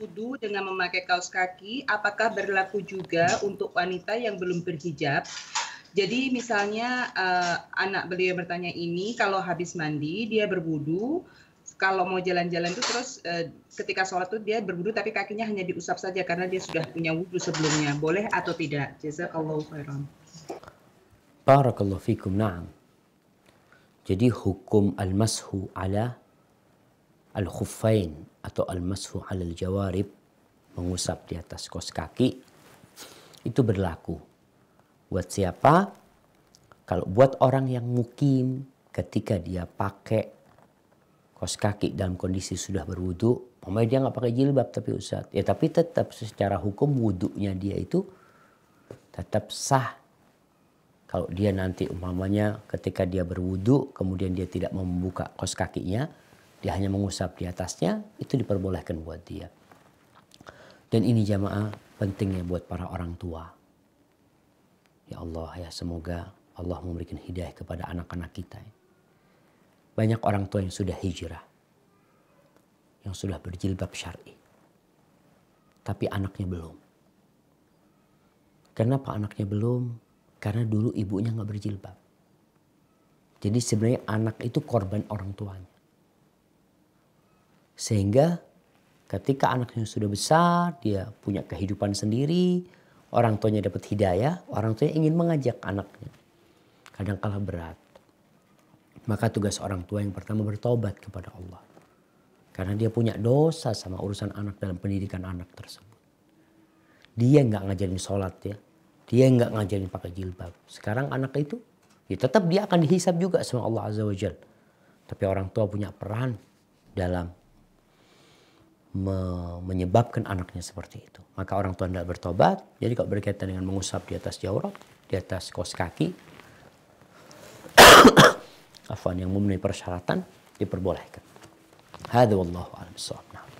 wudhu dengan memakai kaos kaki, apakah berlaku juga untuk wanita yang belum berhijab? Jadi misalnya uh, anak beliau bertanya ini, kalau habis mandi dia berwudhu, kalau mau jalan-jalan itu terus uh, ketika sholat tuh dia berwudhu tapi kakinya hanya diusap saja karena dia sudah punya wudhu sebelumnya, boleh atau tidak? Jazakallahu khairan. Barakallahu fikum, na'am. Jadi hukum al-mashu ala al-khuffain atau al-mashu alal jawarib mengusap di atas kos kaki itu berlaku buat siapa kalau buat orang yang mukim ketika dia pakai kos kaki dalam kondisi sudah berwudu Pemain dia nggak pakai jilbab tapi ustad ya tapi tetap secara hukum wudunya dia itu tetap sah kalau dia nanti umpamanya ketika dia berwudu kemudian dia tidak membuka kos kakinya dia hanya mengusap di atasnya, itu diperbolehkan buat dia. Dan ini jamaah pentingnya buat para orang tua. Ya Allah ya semoga Allah memberikan hidayah kepada anak-anak kita. Banyak orang tua yang sudah hijrah. Yang sudah berjilbab syar'i. Tapi anaknya belum. Kenapa anaknya belum? Karena dulu ibunya nggak berjilbab. Jadi sebenarnya anak itu korban orang tuanya. Sehingga ketika anaknya sudah besar, dia punya kehidupan sendiri, orang tuanya dapat hidayah, orang tuanya ingin mengajak anaknya. kadang-kala berat. Maka tugas orang tua yang pertama bertobat kepada Allah. Karena dia punya dosa sama urusan anak dalam pendidikan anak tersebut. Dia nggak ngajarin sholat ya. Dia nggak ngajarin pakai jilbab. Sekarang anak itu ya tetap dia akan dihisap juga sama Allah Azza wa Tapi orang tua punya peran dalam me menyebabkan anaknya seperti itu. Maka orang tua tidak bertobat. Jadi kalau berkaitan dengan mengusap di atas jawrat, di atas kos kaki, afwan yang memenuhi persyaratan diperbolehkan. Hada wallahu a'lam